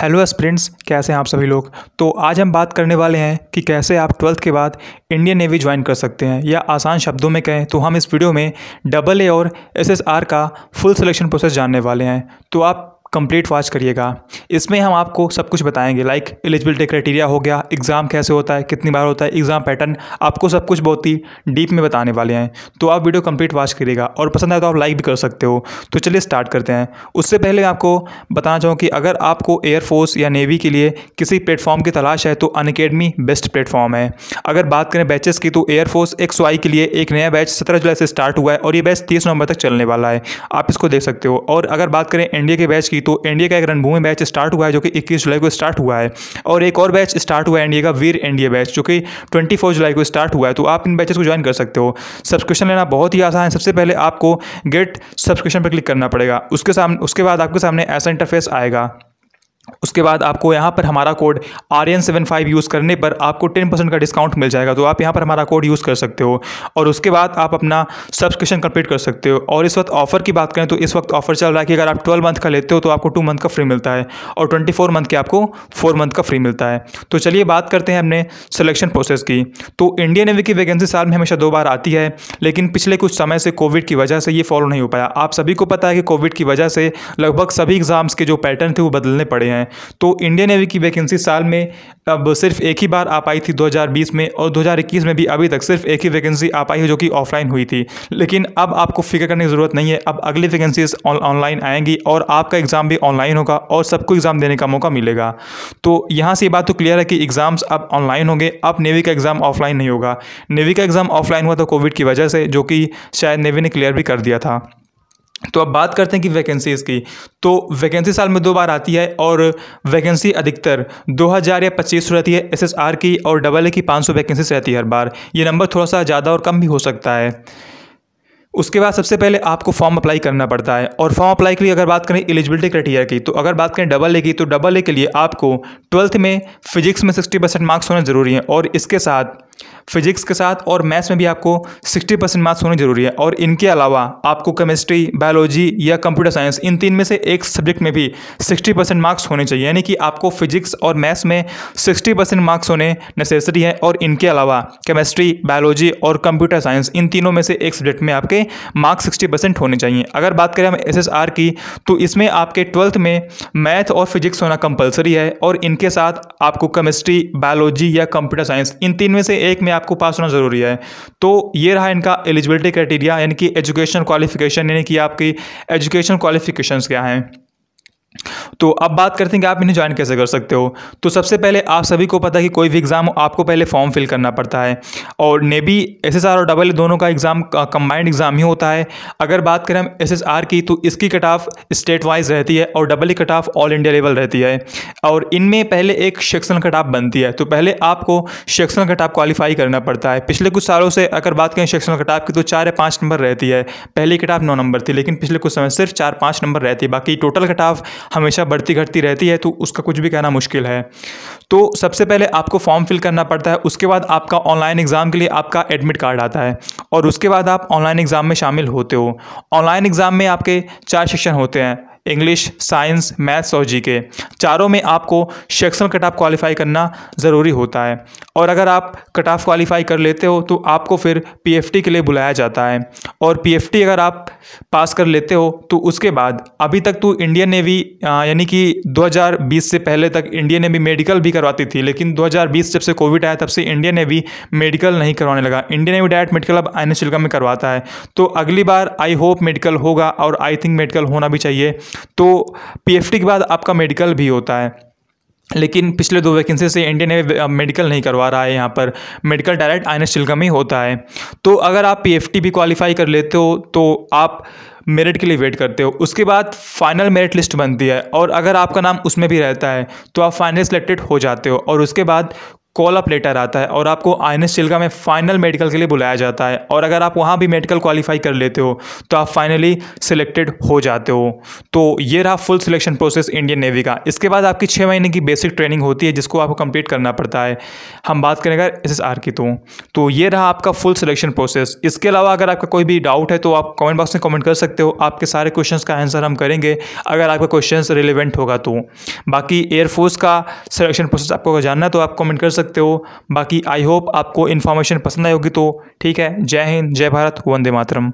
hello sprints कैसे हैं आप सभी लोग तो आज हम बात करने वाले हैं कि कैसे आप ट्वेल्थ के बाद इंडियन नेवी ज्वाइन कर सकते हैं या आसान शब्दों में कहें तो हम इस वीडियो में डबल ए और एसएसआर का फुल सिलेक्शन प्रोसेस जानने वाले हैं तो आप कंप्लीट वॉच करिएगा इसमें हम आपको सब कुछ बताएंगे लाइक एलिजिबिलिटी क्राइटेरिया हो गया एग्ज़ाम कैसे होता है कितनी बार होता है एग्ज़ाम पैटर्न आपको सब कुछ बहुत ही डीप में बताने वाले हैं तो आप वीडियो कंप्लीट वॉच करिएगा और पसंद आए तो आप लाइक भी कर सकते हो तो चलिए स्टार्ट करते हैं उससे पहले आपको बताना चाहूँ कि अगर आपको एयरफोर्स या नेवी के लिए किसी प्लेटफॉर्म की तलाश है तो अनकेडमी बेस्ट प्लेटफॉर्म है अगर बात करें बैचेस की तो एयरफोर्स एक्स के लिए एक नया बैच सत्रह जुलाई से स्टार्ट हुआ है और ये बैच तीस नवंबर तक चलने वाला है आप इसको देख सकते हो और अगर बात करें इंडिया के बैच की की तो एनडीए का एक रणभूमि बैच स्टार्ट हुआ है जो कि इक्कीस जुलाई को स्टार्ट हुआ है और एक और बैच स्टार्ट हुआ है एनडीए का वीर एनडीए बैच जो कि ट्वेंटी जुलाई को स्टार्ट हुआ है तो आप इन बैचेस को ज्वाइन कर सकते हो सब्सक्रिप्शन लेना बहुत ही आसान है सबसे पहले आपको गेट सब्सक्रिप्शन पर क्लिक करना पड़ेगा उसके सामने उसके बाद आपके सामने ऐसा इंटरफेस आएगा उसके बाद आपको यहाँ पर हमारा code R N seven five use करने पर आपको टेन परसेंट का डिस्काउंट मिल जाएगा तो आप यहाँ पर हमारा कोड यूज़ कर सकते हो और उसके बाद आप अपना सब्सक्रिप्शन कंप्लीट कर सकते हो और इस वक्त ऑफर की बात करें तो इस वक्त ऑफर चल रहा है कि अगर आप ट्वेल्व मंथ का लेते हो तो आपको टू मंथ का फ्री मिलता है और ट्वेंटी फोर मंथ के आपको फोर मंथ का फ्री मिलता है तो चलिए बात करते हैं हमने सिलेक्शन प्रोसेस की तो इंडियन नेवी की वैकेंसी साल में हमेशा दो बार आती है लेकिन पिछले कुछ समय से कोविड की वजह से ये फॉलो नहीं हो पाया आप सभी को पता है कि कोविड की वजह से लगभग सभी एग्ज़ाम्स के जो पैटर्न थे वो बदलने पड़े हैं हैं तो इंडियन नेवी की वैकेंसी साल में अब सिर्फ एक ही बार आ पाई थी 2020 में और 2021 में भी अभी तक सिर्फ एक ही वैकेंसी आ पाई है जो कि ऑफलाइन हुई थी लेकिन अब आपको फिक्र करने की ज़रूरत नहीं है अब अगली वैकेंसीज ऑनलाइन आएंगी और आपका एग्ज़ाम भी ऑनलाइन होगा और सबको एग्ज़ाम देने का मौका मिलेगा तो यहाँ से ये बात तो क्लियर है कि एग्ज़ाम्स अब ऑनलाइन होंगे अब नेवी का एग्ज़ाम ऑफलाइन नहीं होगा नेवी का एग्ज़ाम ऑफलाइन हुआ था कोविड की वजह से जो कि शायद नेवी ने क्लियर भी कर दिया था तो अब बात करते हैं कि वैकेंसीज़ की तो वैकेंसी साल में दो बार आती है और वैकेंसी अधिकतर 2000 या 2500 रहती है एसएसआर की और डबल ए की 500 वैकेंसी रहती है हर बार ये नंबर थोड़ा सा ज़्यादा और कम भी हो सकता है उसके बाद सबसे पहले आपको फॉर्म अप्लाई करना पड़ता है और फॉर्म अप्लाई के लिए अगर बात करें एलिजिबिलिटी क्राइटेरिया की तो अगर बात करें डबल ए की तो डबल ए के लिए आपको ट्वेल्थ में फिजिक्स में सिक्सटी परसेंट मार्क्स होना ज़रूरी है और इसके साथ फिजिक्स के साथ और मैथ्स में भी आपको सिक्सटी परसेंट मार्क्स होने जरूरी है और इनके अलावा आपको केमिस्ट्री बायोलॉजी या कंप्यूटर साइंस इन तीन में से एक सब्जेक्ट में भी सिक्सटी परसेंट मार्क्स होने चाहिए यानी कि आपको फिजिक्स और मैथ्स में सिक्सटी परसेंट मार्क्स होने नेसेसरी है और इनके अलावा केमिस्ट्री बायोलॉजी और कंप्यूटर साइंस इन तीनों में से एक सब्जेक्ट में आपके मार्क्स सिक्सटी परसेंट होने चाहिए अगर बात करें हम एस की तो इसमें आपके ट्वेल्थ में मैथ और फिजिक्स होना कंपलसरी है और इनके साथ आपको केमिस्ट्री बायोलॉजी या कंप्यूटर साइंस इन तीन में से एक में आपको पास होना ज़रूरी है तो ये रहा इनका एलिजिबिलिटी क्राइटेरिया यानी कि एजुकेशन क्वालिफिकेशन यानी कि आपकी एजुकेशन क्वालिफिकेशंस क्या हैं तो अब बात करते हैं कि आप इन्हें ज्वाइन कैसे कर सकते हो तो सबसे पहले आप सभी को पता है कि कोई भी एग्ज़ाम हो आपको पहले फॉर्म फिल करना पड़ता है और नेबी एस और डबल दोनों का एग्ज़ाम कंबाइंड एग्ज़ाम ही होता है अगर बात करें हम एस की तो इसकी कट ऑफ स्टेट वाइज रहती है और double cut off all India level रहती है और इनमें पहले एक सेक्शनल कट ऑफ बनती है तो पहले आपको सेक्शनल कट ऑफ क्वालिफाई करना पड़ता है पिछले कुछ सालों से अगर बात करें सेक्शनल कट ऑफ की तो चार या पाँच नंबर रहती है पहली कट ऑफ नौ नंबर थी लेकिन पिछले कुछ समय सिर्फ चार पाँच नंबर रहती है बाकी टोटल कट ऑफ हमेशा बढ़ती घटती रहती है तो उसका कुछ भी कहना मुश्किल है तो सबसे पहले आपको फॉर्म फिल करना पड़ता है उसके बाद आपका ऑनलाइन एग्ज़ाम के लिए आपका एडमिट कार्ड आता है और उसके बाद आप ऑनलाइन एग्ज़ाम में शामिल होते हो ऑनलाइन एग्ज़ाम में आपके चार सेक्शन होते हैं इंग्लिश साइंस मैथ्स और जीके चारों में आपको सेक्शनल कट ऑफ क्वालिफाई करना ज़रूरी होता है और अगर आप कट ऑफ क्वालिफाई कर लेते हो तो आपको फिर पीएफटी के लिए बुलाया जाता है और पीएफटी अगर आप पास कर लेते हो तो उसके बाद अभी तक तो इंडियन नेवी यानी कि 2020 से पहले तक इंडियन नेवी मेडिकल भी करवाती थी लेकिन 2020 जब से कोविड आया तब से इंडियन नेवी मेडिकल नहीं करवाने लगा इंडियन नेवी डायरेक्ट मेडिकल अब आईने में करवाता है तो अगली बार आई होप मेडिकल होगा और आई थिंक मेडिकल होना भी चाहिए तो पी के बाद आपका मेडिकल भी होता है लेकिन पिछले दो वैकेंसी से इंडियन एवे मेडिकल नहीं करवा रहा है यहाँ पर मेडिकल डायरेक्ट आई एन चिलकम ही होता है तो अगर आप पी भी क्वालिफाई कर लेते हो तो आप मेरिट के लिए वेट करते हो उसके बाद फाइनल मेरिट लिस्ट बनती है और अगर आपका नाम उसमें भी रहता है तो आप फाइनल सेलेक्टेड हो जाते हो और उसके बाद कॉल अप लेटर आता है और आपको आई एन में फाइनल मेडिकल के लिए बुलाया जाता है और अगर आप वहाँ भी मेडिकल क्वालिफाई कर लेते हो तो आप फाइनली सिलेक्टेड हो जाते हो तो ये रहा full selection process Indian Navy का इसके बाद आपकी छः महीने की बेसिक ट्रेनिंग होती है जिसको आपको कंप्लीट करना पड़ता है हम बात करें अगर एस की तो तो ये रहा आपका फुल सिलेक्शन प्रोसेस इसके अलावा अगर आपका कोई भी डाउट है तो आप कमेंट बॉक्स में कमेंट कर सकते हो आपके सारे क्वेश्चन का आंसर हम करेंगे अगर आपका क्वेश्चन रिलेवेंट होगा तो बाकी एयरफोर्स का सिलेक्शन प्रोसेस आपको जानना तो आप कमेंट कर सकते सकते हो बाकी आई होप आपको इन्फॉर्मेशन पसंद आई होगी तो ठीक है जय हिंद जय भारत वंदे मातरम